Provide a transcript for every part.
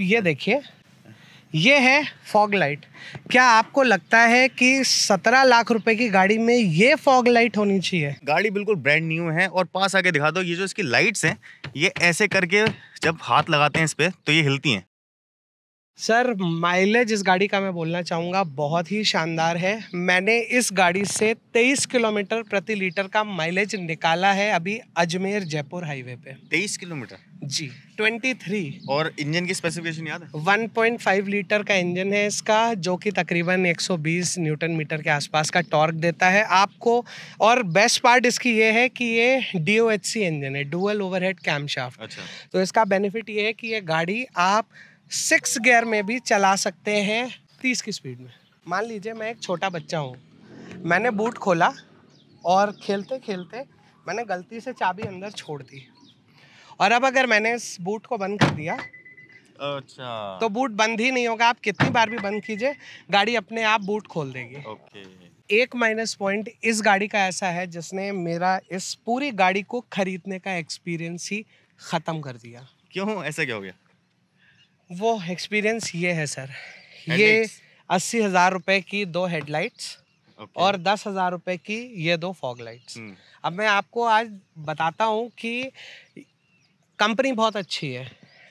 ये देखिए ये है फॉग लाइट क्या आपको लगता है कि सत्रह लाख रुपए की गाड़ी में ये फॉग लाइट होनी चाहिए गाड़ी बिल्कुल ब्रांड न्यू है और पास आके दिखा दो ये जो इसकी लाइट्स हैं ये ऐसे करके जब हाथ लगाते हैं इस पर तो ये हिलती हैं सर माइलेज इस गाड़ी का मैं बोलना चाहूँगा बहुत ही शानदार है मैंने इस गाड़ी से 23 किलोमीटर प्रति लीटर का माइलेज निकाला है अभी अजमेर जयपुर हाईवे पे 23 किलोमीटर जी 23 और इंजन की स्पेसिफिकेशन याद है 1.5 लीटर का इंजन है इसका जो कि तकरीबन 120 न्यूटन मीटर के आसपास का टॉर्क देता है आपको और बेस्ट पार्ट इसकी ये है कि ये डी ओ इंजन है डुअल ओवरहेड कैमशाफ्ट अच्छा। तो इसका बेनिफिट ये है कि ये गाड़ी आप सिक्स गियर में भी चला सकते हैं तीस की स्पीड में मान लीजिए मैं एक छोटा बच्चा हूँ मैंने बूट खोला और खेलते खेलते मैंने गलती से चाबी अंदर छोड़ दी और अब अगर मैंने इस बूट को बंद कर दिया अच्छा तो बूट बंद ही नहीं होगा आप कितनी बार भी बंद कीजिए गाड़ी अपने आप बूट खोल देगी ओके एक माइनस पॉइंट इस गाड़ी का ऐसा है जिसने मेरा इस पूरी गाड़ी को खरीदने का एक्सपीरियंस ही ख़त्म कर दिया क्यों ऐसा क्या हो गया वो एक्सपीरियंस ये है सर ये अस्सी हजार रुपए की दो हेडलाइट्स okay. और दस हजार रुपए की ये दो फॉग लाइट्स hmm. अब मैं आपको आज बताता हूँ कि कंपनी बहुत अच्छी है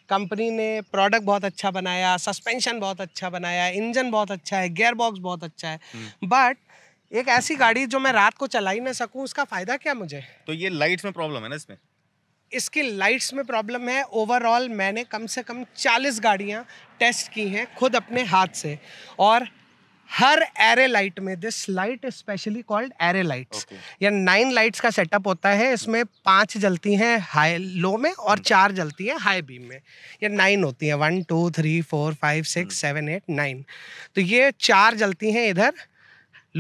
कंपनी ने प्रोडक्ट बहुत अच्छा बनाया सस्पेंशन बहुत अच्छा बनाया इंजन बहुत अच्छा है गेयर बॉक्स बहुत अच्छा है बट hmm. एक ऐसी गाड़ी जो मैं रात को चला ही ना सकूं उसका फायदा क्या मुझे तो ये लाइट्स में प्रॉब्लम है ना इसमें इसकी लाइट्स में प्रॉब्लम है ओवरऑल मैंने कम से कम 40 गाड़ियां टेस्ट की हैं खुद अपने हाथ से और हर एरे लाइट में this light specially called array lights या नाइन लाइट्स का सेटअप होता है इसमें पांच जलती हैं हाई लो में और hmm. चार जलती हैं हाई बीम में या नाइन होती हैं one two three four five six seven eight nine तो ये चार जलती हैं इधर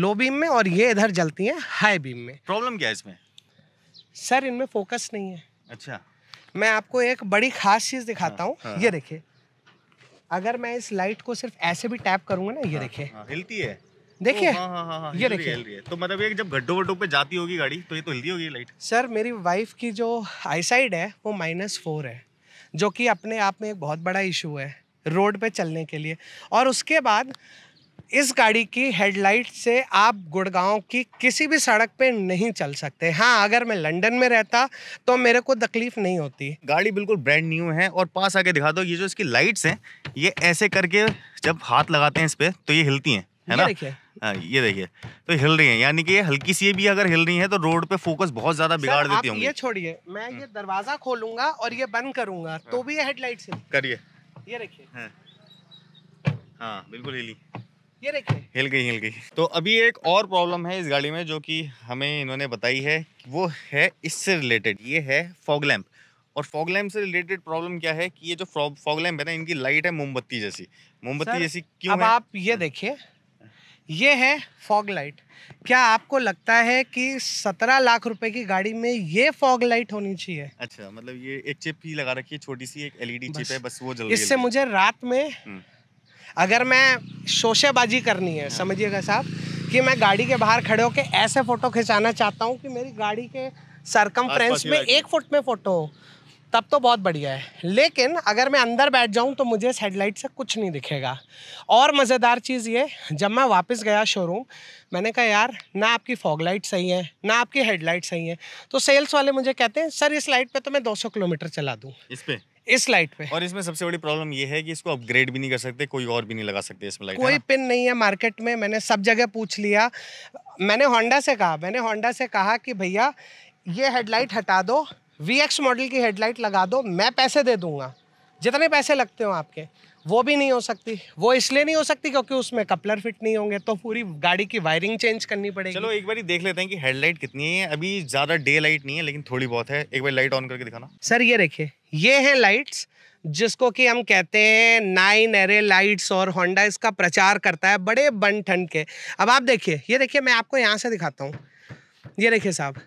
लो बीम में और ये इधर जलती हैं हाई बीम में प्रॉब्लम क्या है इसमें सर इनमें फोकस नहीं है अच्छा मैं आपको एक बड़ी खास चीज दिखाता हाँ, हूँ हाँ, ये देखिए अगर मैं इस लाइट को सिर्फ ऐसे भी टैप करूंगा ना ये देखिए हिलती है देखिए ये देखिए तो मतलब ये जब गड्ढों वड्ढों पे जाती होगी गाड़ी तो ये तो हिलती होगी लाइट सर मेरी वाइफ की जो आईसाइड है वो माइनस फोर है जो कि अपने आप में एक बहुत बड़ा इशू है रोड पे चलने के लिए और उसके बाद इस गाड़ी की हेडलाइट से आप गुड़गांव की किसी भी सड़क पे नहीं चल सकते हाँ अगर मैं लंदन में रहता तो मेरे को तकलीफ नहीं होती गाड़ी बिल्कुल ब्रांड न्यू है और पास आके दिखा दो ये जो इसकी लाइट्स हैं ये ऐसे करके जब हाथ लगाते हैं इस पर तो ये हिलती हैं है ना आ, हाँ, ये देखिए तो हिल रही है यानी कि ये हल्की सी भी अगर हिल रही है तो रोड पे फोकस बहुत ज्यादा बिगाड़ देती होंगी ये छोड़िए मैं ये हाँ। दरवाजा खोलूंगा और ये बंद करूंगा तो हाँ। भी ये हेडलाइट से करिए ये देखिए हाँ बिल्कुल हिली ये देखिए हिल गई हिल गई तो अभी एक और प्रॉब्लम है इस गाड़ी में जो कि हमें इन्होंने बताई है वो है इससे रिलेटेड ये है फॉग लैम्प और फॉग लैम्प से रिलेटेड प्रॉब्लम क्या है कि ये जो फॉग लैम्प है ना इनकी लाइट है मोमबत्ती जैसी मोमबत्ती जैसी क्यों अब है? आप ये देखिए ये है फॉग लाइट क्या आपको लगता है कि सत्रह लाख रुपए की गाड़ी में ये फॉग लाइट होनी चाहिए अच्छा मतलब ये एक चिप ही लगा रखी है छोटी सी एक एलईडी चिप है बस वो जल इससे मुझे रात में हम्म। अगर मैं शोशेबाजी करनी है हाँ। समझिएगा साहब कि मैं गाड़ी के बाहर खड़े होकर ऐसे फोटो खिंचाना चाहता हूँ कि मेरी गाड़ी के सरकम में एक फुट में फोटो हो तब तो बहुत बढ़िया है लेकिन अगर मैं अंदर बैठ जाऊं तो मुझे इस हेडलाइट से कुछ नहीं दिखेगा और मज़ेदार चीज़ ये जब मैं वापस गया शोरूम मैंने कहा यार ना आपकी फॉग लाइट सही है ना आपकी हेडलाइट सही है तो सेल्स वाले मुझे कहते हैं सर इस लाइट पे तो मैं 200 किलोमीटर चला दूँ इस पर इस लाइट पे और इसमें सबसे बड़ी प्रॉब्लम ये है कि इसको अपग्रेड भी नहीं कर सकते कोई और भी नहीं लगा सकते इसमें लाइट कोई पिन नहीं है मार्केट में मैंने सब जगह पूछ लिया मैंने होंडा से कहा मैंने होंडा से कहा कि भैया ये हेडलाइट हटा दो वी मॉडल की हेडलाइट लगा दो मैं पैसे दे दूंगा जितने पैसे लगते हो आपके वो भी नहीं हो सकती वो इसलिए नहीं हो सकती क्योंकि उसमें कपलर फिट नहीं होंगे तो पूरी गाड़ी की वायरिंग चेंज करनी पड़ेगी चलो एक बार देख लेते हैं कि हेडलाइट कितनी है अभी ज़्यादा डे लाइट नहीं है लेकिन थोड़ी बहुत है एक बार लाइट ऑन करके दिखाना सर ये देखिए ये है लाइट्स जिसको कि हम कहते हैं नाइन एरे लाइट्स और होंडा इसका प्रचार करता है बड़े बन ठंड के अब आप देखिए ये देखिए मैं आपको यहाँ से दिखाता हूँ ये देखिए साहब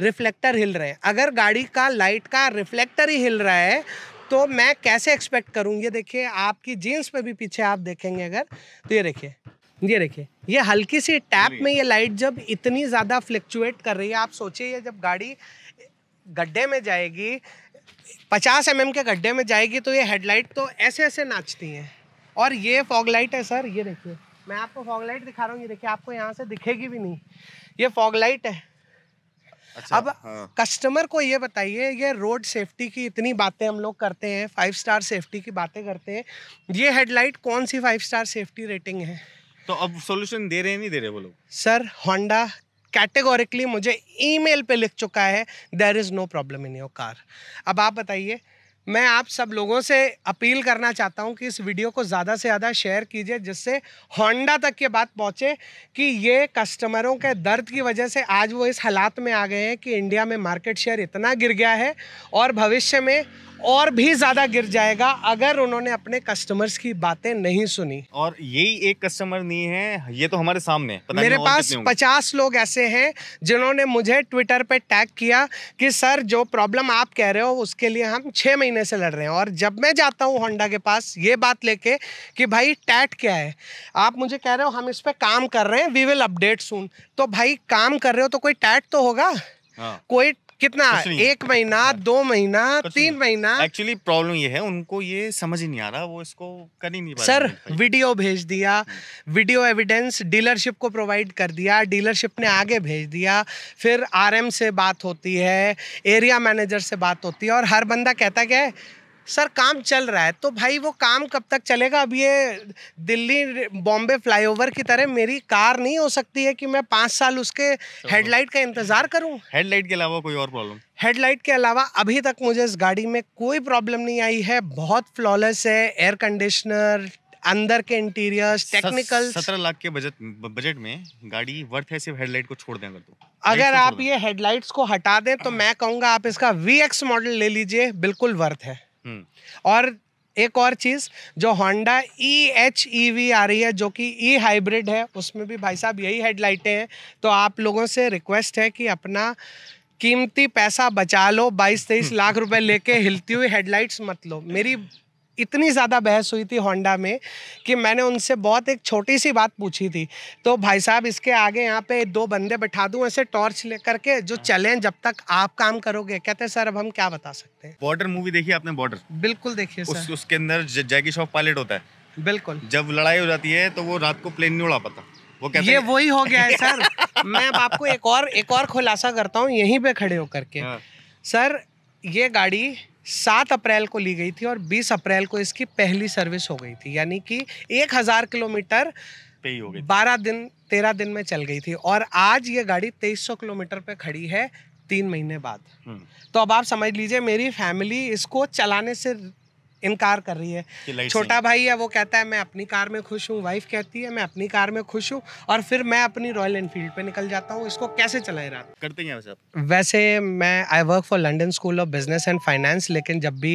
रिफ्लेक्टर हिल रहे हैं अगर गाड़ी का लाइट का रिफ्लेक्टर ही हिल रहा है तो मैं कैसे एक्सपेक्ट करूँ ये देखिए आपकी जीन्स पे भी पीछे आप देखेंगे अगर तो ये देखिए ये देखिए ये हल्की सी टैप में ये लाइट जब इतनी ज़्यादा फ्लक्चुएट कर रही है आप सोचिए जब गाड़ी गड्ढे में जाएगी पचास एम mm के गड्ढे में जाएगी तो ये हेडलाइट तो ऐसे ऐसे नाचती हैं और ये फॉग लाइट है सर ये देखिए मैं आपको फॉग लाइट दिखा रहा हूँ ये देखिए आपको यहाँ से दिखेगी भी नहीं ये फॉग लाइट है अच्छा, अब हाँ। कस्टमर को ये बताइए ये रोड सेफ्टी की इतनी बातें हम लोग करते हैं फाइव स्टार सेफ्टी की बातें करते हैं ये हेडलाइट कौन सी फाइव स्टार सेफ्टी रेटिंग है तो अब सोल्यूशन दे रहे हैं नहीं दे रहे वो लोग सर होंडा कैटेगोरिकली मुझे ईमेल पे लिख चुका है there is no problem in your car अब आप बताइए मैं आप सब लोगों से अपील करना चाहता हूं कि इस वीडियो को ज़्यादा से ज़्यादा शेयर कीजिए जिससे होंडा तक ये बात पहुंचे कि ये कस्टमरों के दर्द की वजह से आज वो इस हालात में आ गए हैं कि इंडिया में मार्केट शेयर इतना गिर गया है और भविष्य में और भी ज़्यादा गिर जाएगा अगर उन्होंने अपने कस्टमर्स की बातें नहीं सुनी और यही एक कस्टमर नहीं है ये तो हमारे सामने पता मेरे पास पचास लोग ऐसे हैं जिन्होंने मुझे ट्विटर पर टैग किया कि सर जो प्रॉब्लम आप कह रहे हो उसके लिए हम छः महीने महीने से लड़ रहे हैं और जब मैं जाता हूँ होंडा के पास ये बात लेके कि भाई टैट क्या है आप मुझे कह रहे हो हम इस पर काम कर रहे हैं वी विल अपडेट सुन तो भाई काम कर रहे हो तो कोई टैट तो होगा हाँ। कोई कितना एक महीना हाँ। दो महीना तीन महीना एक्चुअली प्रॉब्लम ये है उनको ये समझ नहीं आ रहा वो इसको कर ही नहीं सर वीडियो भेज दिया वीडियो एविडेंस डीलरशिप को प्रोवाइड कर दिया डीलरशिप ने आगे भेज दिया फिर आरएम से बात होती है एरिया मैनेजर से बात होती है और हर बंदा कहता क्या है सर काम चल रहा है तो भाई वो काम कब तक चलेगा अब ये दिल्ली बॉम्बे फ्लाईओवर की तरह मेरी कार नहीं हो सकती है कि मैं पाँच साल उसके हेडलाइट का इंतज़ार करूँ हेडलाइट के अलावा कोई और प्रॉब्लम हेडलाइट के अलावा अभी तक मुझे इस गाड़ी में कोई प्रॉब्लम नहीं आई है बहुत फ्लॉलेस है एयर कंडीशनर अंदर के इंटीरियर्स टेक्निकल सत्रह लाख के बजट बजट में गाड़ी वर्थ है सिर्फ हेडलाइट को छोड़ दें अगर तो अगर आप ये हेडलाइट्स को हटा दें तो मैं कहूँगा आप इसका वी मॉडल ले लीजिए बिल्कुल वर्थ है हम्म। और एक और चीज़ जो Honda E H E V आ रही है जो कि ई हाइब्रिड है उसमें भी भाई साहब यही हेडलाइटें हैं तो आप लोगों से रिक्वेस्ट है कि अपना कीमती पैसा बचा लो बाईस तेईस लाख रुपए लेके हिलती हुई हेडलाइट्स मत लो मेरी इतनी ज़्यादा बहस हुई थी होंडा में कि मैंने उनसे बहुत एक छोटी सी बात पूछी थी तो भाई साहब इसके आगे यहाँ पे दो बंदे बैठा दूँ ऐसे टॉर्च ले करके जो चलें जब तक आप काम करोगे कहते हैं सर अब हम क्या बता सकते हैं बॉर्डर मूवी देखी आपने बॉर्डर बिल्कुल देखिए उस, उसके अंदर जैकी शॉप पायलट होता है बिल्कुल जब लड़ाई हो जाती है तो वो रात को प्लेन नहीं उड़ा पाता वो कहते ये वही हो गया है सर मैं अब आपको एक और एक और खुलासा करता हूँ यहीं पे खड़े होकर के हाँ। सर ये गाड़ी सात अप्रैल को ली गई थी और बीस अप्रैल को इसकी पहली सर्विस हो गई थी यानी कि एक हजार किलोमीटर बारह दिन तेरह दिन में चल गई थी और आज ये गाड़ी तेईस सौ किलोमीटर पे खड़ी है तीन महीने बाद हम्म। तो अब आप समझ लीजिए मेरी फैमिली इसको चलाने से इनकार कर रही है छोटा भाई है वो कहता है मैं अपनी कार में खुश हूँ वाइफ कहती है मैं अपनी कार में खुश हूँ और फिर मैं अपनी रॉयल एनफील्ड पे निकल जाता हूँ इसको कैसे चलाए रात करते हैं वैसे वैसे मैं I work for London School of Business and Finance लेकिन जब भी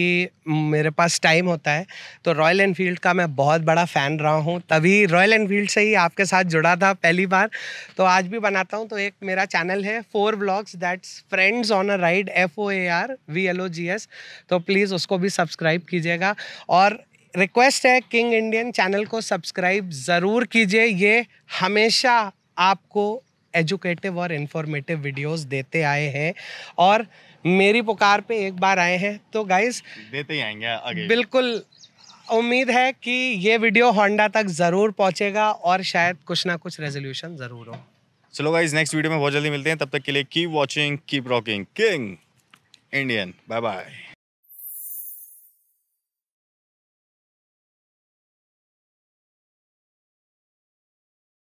मेरे पास टाइम होता है तो रॉयल एनफील्ड का मैं बहुत बड़ा फ़ैन रहा हूँ तभी रॉयल एनफील्ड से ही आपके साथ जुड़ा था पहली बार तो आज भी बनाता हूँ तो एक मेरा चैनल है for vlogs that's friends on a ride F O A R V L O G S तो प्लीज़ उसको भी सब्सक्राइब कीजिएगा जाएगा और रिक्वेस्ट है किंग इंडियन चैनल को सब्सक्राइब ज़रूर कीजिए ये हमेशा आपको एजुकेटिव और इन्फॉर्मेटिव वीडियोस देते आए हैं और मेरी पुकार पे एक बार आए हैं तो गाइस देते ही आएंगे आगे बिल्कुल उम्मीद है कि ये वीडियो होंडा तक ज़रूर पहुंचेगा और शायद कुछ ना कुछ रेजोल्यूशन ज़रूर हो चलो गाइज नेक्स्ट वीडियो में बहुत जल्दी मिलते हैं तब तक के लिए keep watching keep rocking King Indian bye bye